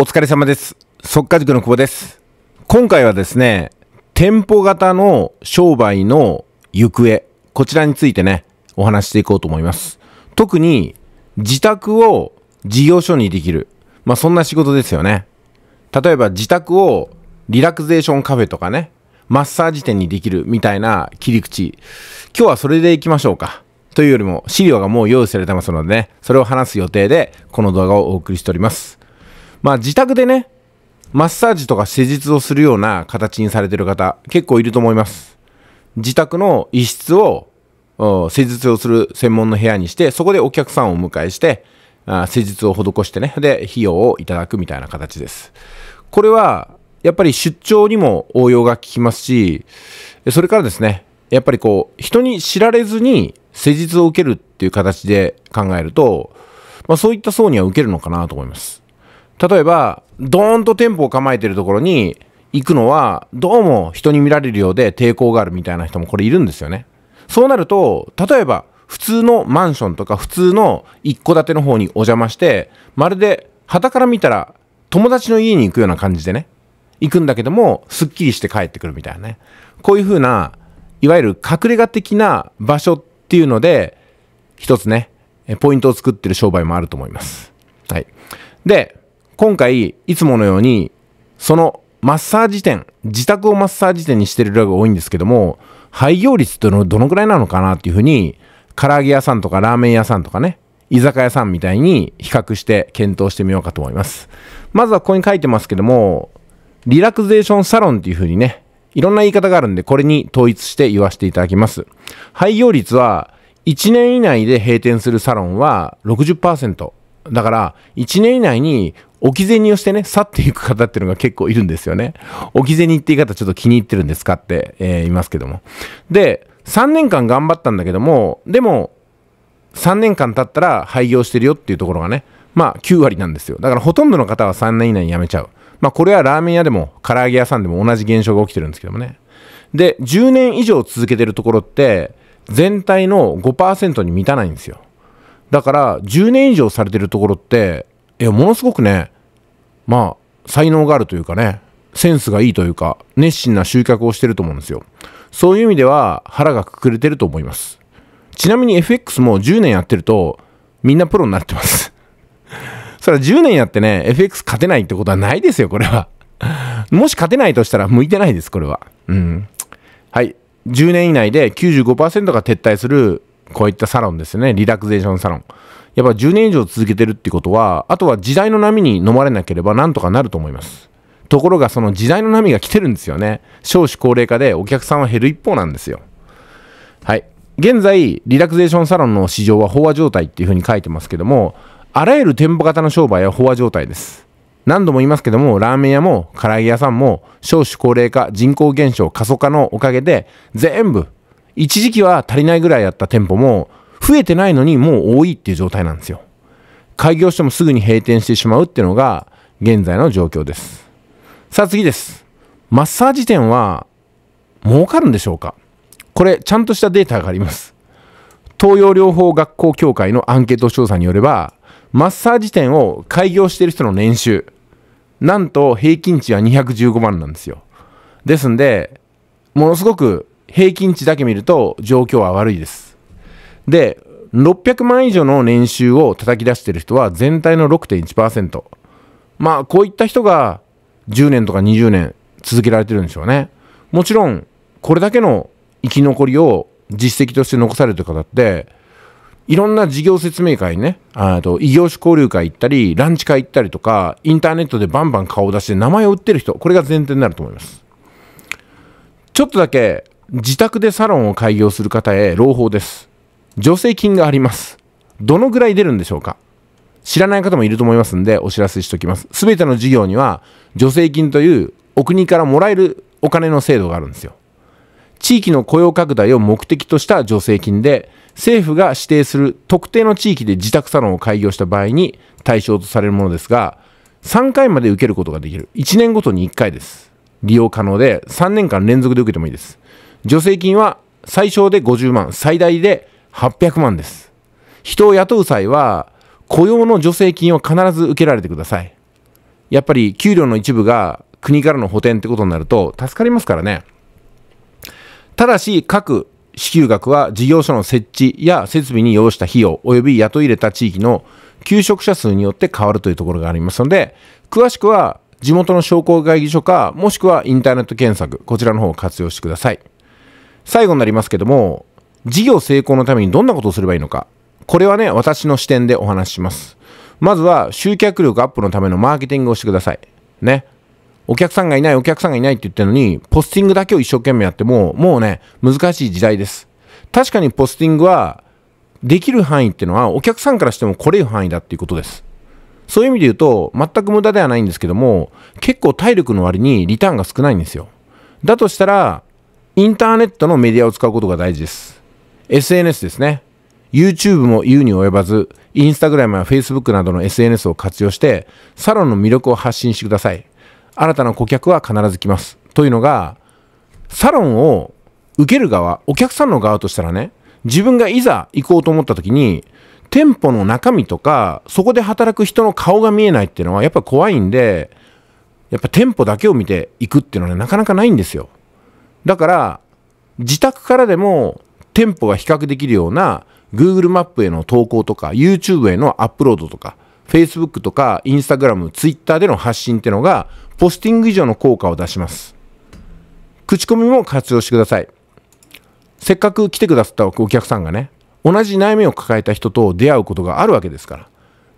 お疲れ様です。即家塾の久保です。今回はですね、店舗型の商売の行方、こちらについてね、お話していこうと思います。特に、自宅を事業所にできる。まあ、そんな仕事ですよね。例えば自宅をリラクゼーションカフェとかね、マッサージ店にできるみたいな切り口。今日はそれで行きましょうか。というよりも資料がもう用意されてますのでね、それを話す予定でこの動画をお送りしております。まあ自宅でね、マッサージとか施術をするような形にされてる方、結構いると思います。自宅の一室を、施術をする専門の部屋にして、そこでお客さんをお迎えして、あ施術を施してね、で、費用をいただくみたいな形です。これは、やっぱり出張にも応用が効きますし、それからですね、やっぱりこう、人に知られずに施術を受けるっていう形で考えると、まあそういった層には受けるのかなと思います。例えば、ドーンと店舗を構えてるところに行くのは、どうも人に見られるようで抵抗があるみたいな人もこれいるんですよね。そうなると、例えば、普通のマンションとか普通の一戸建ての方にお邪魔して、まるで、旗から見たら、友達の家に行くような感じでね、行くんだけども、すっきりして帰ってくるみたいなね。こういう風な、いわゆる隠れ家的な場所っていうので、一つね、ポイントを作ってる商売もあると思います。はい。で、今回、いつものように、そのマッサージ店、自宅をマッサージ店にしてる量が多いんですけども、廃業率というのはどのくらいなのかなっていうふうに、唐揚げ屋さんとかラーメン屋さんとかね、居酒屋さんみたいに比較して検討してみようかと思います。まずはここに書いてますけども、リラクゼーションサロンっていうふうにね、いろんな言い方があるんで、これに統一して言わせていただきます。廃業率は、1年以内で閉店するサロンは60%。だから、1年以内に置き銭をしてね、去っていく方っていうのが結構いるんですよね。置き銭って言い方ちょっと気に入ってるんですかって、えー、いますけども。で、3年間頑張ったんだけども、でも、3年間経ったら廃業してるよっていうところがね、まあ9割なんですよ。だからほとんどの方は3年以内に辞めちゃう。まあこれはラーメン屋でも唐揚げ屋さんでも同じ現象が起きてるんですけどもね。で、10年以上続けてるところって、全体の5%に満たないんですよ。だから10年以上されてるところっていや、ものすごくね、まあ、才能があるというかね、センスがいいというか、熱心な集客をしてると思うんですよ。そういう意味では腹がくくれてると思います。ちなみに FX も10年やってると、みんなプロになってます それは10年やってね、FX 勝てないってことはないですよ、これはもし勝てないとしたら向いてないです、これは。うん。はい。10年以内で95%が撤退する、こういったサロンですね。リラクゼーションサロン。やっぱ10年以上続けてるってことは、あとは時代の波に飲まれなければなんとかなると思います。ところがその時代の波が来てるんですよね。少子高齢化でお客さんは減る一方なんですよ。はい。現在、リラクゼーションサロンの市場は飽和状態っていうふうに書いてますけども、あらゆる店舗型の商売は飽和状態です。何度も言いますけども、ラーメン屋も唐揚げ屋さんも少子高齢化、人口減少、過疎化のおかげで全部、一時期は足りないぐらいやった店舗も増えてないのにもう多いっていう状態なんですよ。開業してもすぐに閉店してしまうっていうのが現在の状況です。さあ次です。マッサージ店は儲かるんでしょうかこれちゃんとしたデータがあります。東洋療法学校協会のアンケート調査によれば、マッサージ店を開業している人の年収、なんと平均値は215万なんですよ。ですんで、ものすごく平均値だけ見ると状況は悪いです。で、600万以上の年収を叩き出してる人は全体の6.1%。まあ、こういった人が10年とか20年続けられてるんでしょうね。もちろん、これだけの生き残りを実績として残されてる方って、いろんな事業説明会ね、あと異業種交流会行ったり、ランチ会行ったりとか、インターネットでバンバン顔を出して名前を売ってる人、これが前提になると思います。ちょっとだけ自宅でサロンを開業する方へ朗報です。助成金があります。どのぐらい出るんでしょうか知らない方もいると思いますんで、お知らせしておきます。すべての事業には、助成金というお国からもらえるお金の制度があるんですよ。地域の雇用拡大を目的とした助成金で、政府が指定する特定の地域で自宅サロンを開業した場合に対象とされるものですが、3回まで受けることができる。1年ごとに1回です。利用可能で、3年間連続で受けてもいいです。助成金は最小で50万、最大で800万です。人を雇う際は、雇用の助成金を必ず受けられてください。やっぱり給料の一部が国からの補填ってことになると助かりますからね。ただし、各支給額は事業所の設置や設備に要した費用及び雇い入れた地域の求職者数によって変わるというところがありますので、詳しくは地元の商工会議所か、もしくはインターネット検索、こちらの方を活用してください。最後になりますけども、事業成功のためにどんなことをすればいいのか。これはね、私の視点でお話しします。まずは集客力アップのためのマーケティングをしてください。ね。お客さんがいない、お客さんがいないって言ってるのに、ポスティングだけを一生懸命やっても、もうね、難しい時代です。確かにポスティングは、できる範囲っていうのは、お客さんからしても来れる範囲だっていうことです。そういう意味で言うと、全く無駄ではないんですけども、結構体力の割にリターンが少ないんですよ。だとしたら、インターネットのメディアを使うことが大事です。SNS ですね。YouTube も言うに及ばず、Instagram や Facebook などの SNS を活用して、サロンの魅力を発信してください。新たな顧客は必ず来ます。というのが、サロンを受ける側、お客さんの側としたらね、自分がいざ行こうと思った時に、店舗の中身とか、そこで働く人の顔が見えないっていうのはやっぱ怖いんで、やっぱ店舗だけを見ていくっていうのはね、なかなかないんですよ。だから、自宅からでもテンポが比較できるような Google マップへの投稿とか YouTube へのアップロードとか Facebook とか Instagram、Twitter での発信ってのがポスティング以上の効果を出します。口コミも活用してください。せっかく来てくださったお客さんがね、同じ悩みを抱えた人と出会うことがあるわけですから。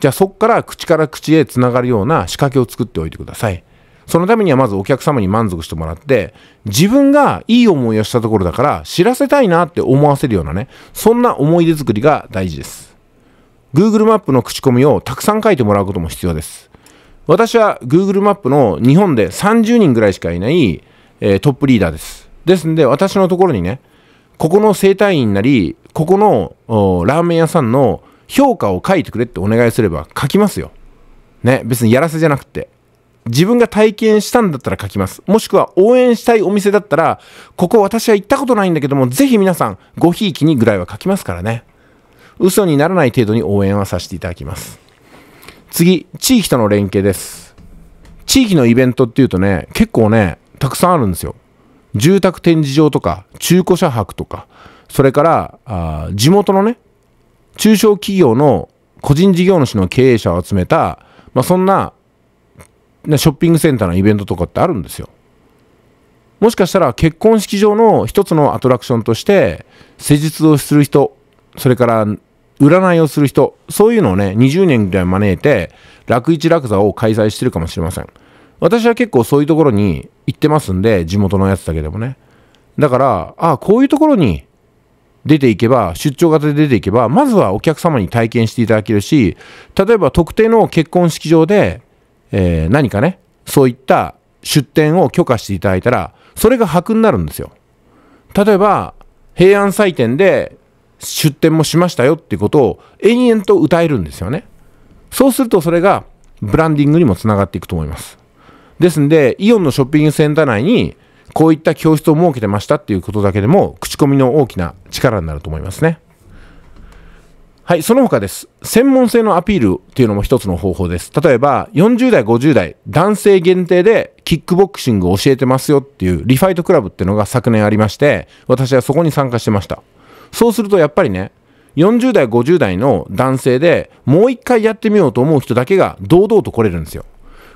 じゃあそこから口から口へつながるような仕掛けを作っておいてください。そのためにはまずお客様に満足してもらって、自分がいい思いをしたところだから知らせたいなって思わせるようなね、そんな思い出作りが大事です。Google マップの口コミをたくさん書いてもらうことも必要です。私は Google マップの日本で30人ぐらいしかいない、えー、トップリーダーです。ですんで私のところにね、ここの整体院なり、ここのラーメン屋さんの評価を書いてくれってお願いすれば書きますよ。ね、別にやらせじゃなくて。自分が体験したんだったら書きます。もしくは応援したいお店だったら、ここ私は行ったことないんだけども、ぜひ皆さん、ごひいきにぐらいは書きますからね。嘘にならない程度に応援はさせていただきます。次、地域との連携です。地域のイベントっていうとね、結構ね、たくさんあるんですよ。住宅展示場とか、中古車博とか、それから、あ地元のね、中小企業の個人事業主の経営者を集めた、まあ、そんなショッピングセンターのイベントとかってあるんですよ。もしかしたら結婚式場の一つのアトラクションとして施術をする人、それから占いをする人、そういうのをね、20年ぐらい招いて、楽市楽座を開催してるかもしれません。私は結構そういうところに行ってますんで、地元のやつだけでもね。だから、ああ、こういうところに出ていけば、出張型で出ていけば、まずはお客様に体験していただけるし、例えば特定の結婚式場でえー、何かね、そういった出店を許可していただいたら、それが白になるんですよ。例えば、平安祭典で出店もしましたよっていうことを延々と歌えるんですよね。そうするとそれがブランディングにもつながっていくと思います。ですんで、イオンのショッピングセンター内に、こういった教室を設けてましたっていうことだけでも、口コミの大きな力になると思いますね。はい、その他です。専門性のアピールっていうのも一つの方法です。例えば、40代、50代、男性限定でキックボクシングを教えてますよっていうリファイトクラブっていうのが昨年ありまして、私はそこに参加してました。そうするとやっぱりね、40代、50代の男性でもう一回やってみようと思う人だけが堂々と来れるんですよ。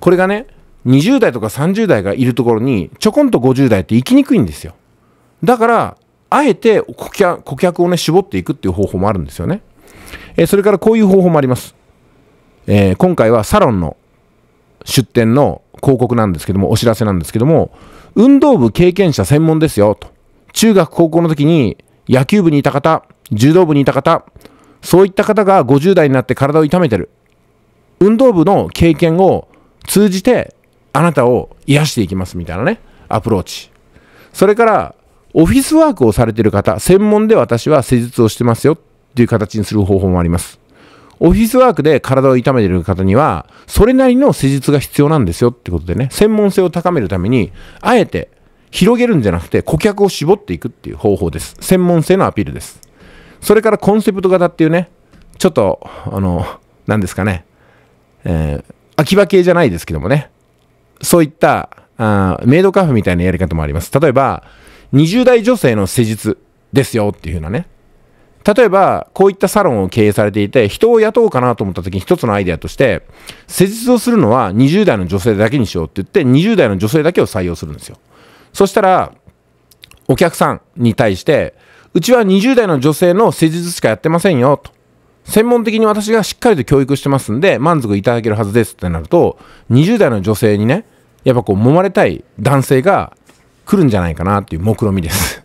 これがね、20代とか30代がいるところにちょこんと50代って行きにくいんですよ。だから、あえて顧客をね、絞っていくっていう方法もあるんですよね。えー、それからこういう方法もあります。えー、今回はサロンの出店の広告なんですけども、お知らせなんですけども、運動部経験者専門ですよ、と。中学高校の時に野球部にいた方、柔道部にいた方、そういった方が50代になって体を痛めてる。運動部の経験を通じて、あなたを癒していきますみたいなね、アプローチ。それから、オフィスワークをされてる方、専門で私は施術をしてますよという形にする方法もあります。オフィスワークで体を痛めている方には、それなりの施術が必要なんですよってことでね、専門性を高めるために、あえて広げるんじゃなくて顧客を絞っていくっていう方法です。専門性のアピールです。それからコンセプト型っていうね、ちょっと、あの、何ですかね、えー、秋葉系じゃないですけどもね、そういったあメイドカフェみたいなやり方もあります。例えば、20代女性の施術ですよっていう風なね、例えば、こういったサロンを経営されていて、人を雇おうかなと思った時に一つのアイデアとして、施術をするのは20代の女性だけにしようって言って、20代の女性だけを採用するんですよ。そしたら、お客さんに対して、うちは20代の女性の施術しかやってませんよ、と。専門的に私がしっかりと教育してますんで、満足いただけるはずですってなると、20代の女性にね、やっぱこう、揉まれたい男性が来るんじゃないかなっていう目論見みです。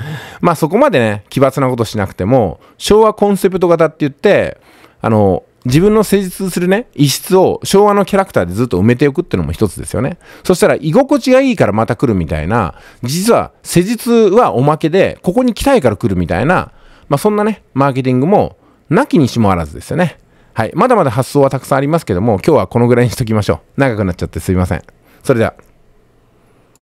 まあそこまでね、奇抜なことしなくても、昭和コンセプト型って言って、あの、自分の施術するね、異質を昭和のキャラクターでずっと埋めておくっていうのも一つですよね。そしたら居心地がいいからまた来るみたいな、実は施術はおまけで、ここに来たいから来るみたいな、まあそんなね、マーケティングもなきにしもあらずですよね。はい。まだまだ発想はたくさんありますけども、今日はこのぐらいにしときましょう。長くなっちゃってすいません。それでは。